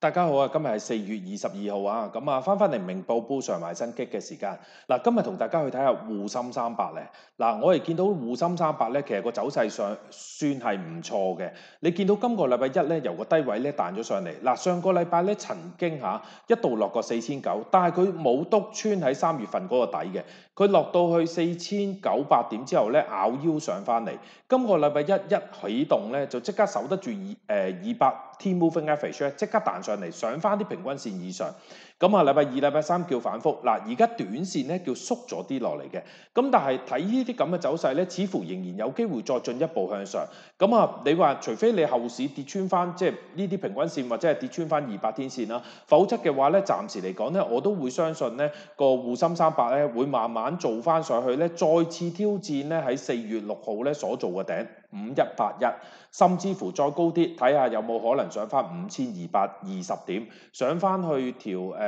大家好啊！今日系四月二十二号啊，咁啊，翻翻嚟明报报上埋新击嘅时间。嗱，今日同大家去睇下沪深三百咧。嗱，我哋见到沪深三百咧，其实个走势上算系唔错嘅。你见到今个礼拜一咧，由个低位咧弹咗上嚟。嗱，上个礼拜咧，曾经吓一度落过四千九，但系佢冇督穿喺三月份嗰个底嘅。佢落到去四千九百点之后咧，咬腰上翻嚟。今个礼拜一一起动咧，就即刻守得住二诶二百。T-moving average 即刻彈上嚟，上翻啲平均線以上。咁啊，禮拜二、禮拜三叫反覆嗱，而家短線咧叫縮咗啲落嚟嘅。咁但係睇呢啲咁嘅走勢咧，似乎仍然有機會再進一步向上。咁啊，你話除非你後市跌穿翻即係呢啲平均線或者係跌穿翻二百天線啦，否則嘅話咧，暫時嚟講咧，我都會相信咧個滬深三百咧會慢慢做翻上去咧，再次挑戰咧喺四月六號咧所做嘅頂五一八一，甚至乎再高啲，睇下有冇可能上翻五千二百二十點，上翻去條誒。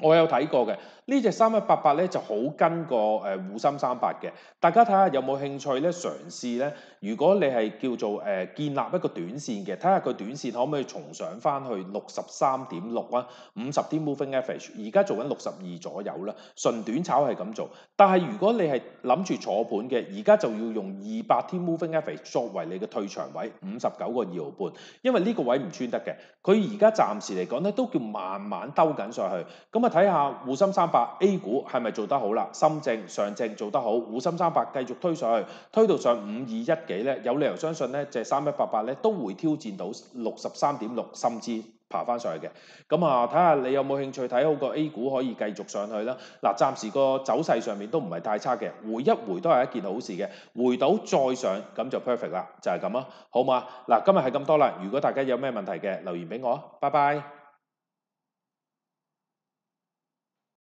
我有睇過嘅呢只三一八八咧，就好跟個誒滬深三百嘅。大家睇下有冇興趣咧嘗試咧。如果你係叫做誒建立一個短線嘅，睇下佢短線可唔可以重上翻去六十三點六啊，五十天 moving average。而家做緊六十二左右啦，純短炒係咁做。但係如果你係諗住坐盤嘅，而家就要用二百天 moving average 作為你嘅退場位，五十九個二毫半。因為呢個位唔穿得嘅，佢而家暫時嚟講咧都叫慢慢兜緊上去咁。咁啊，睇下沪深三百 A 股系咪做得好啦？深證、上證做得好，沪深三百繼續推上去，推到上五二一幾咧，有理由相信咧，就係三一八八咧都會挑戰到六十三點六，甚至爬翻上去嘅。咁啊，睇下你有冇興趣睇好個 A 股可以繼續上去啦。嗱，暫時個走勢上面都唔係太差嘅，回一回都係一件好事嘅，回到再上咁就 perfect 啦，就係咁啊，好嘛？嗱，今日係咁多啦，如果大家有咩問題嘅，留言俾我，拜拜。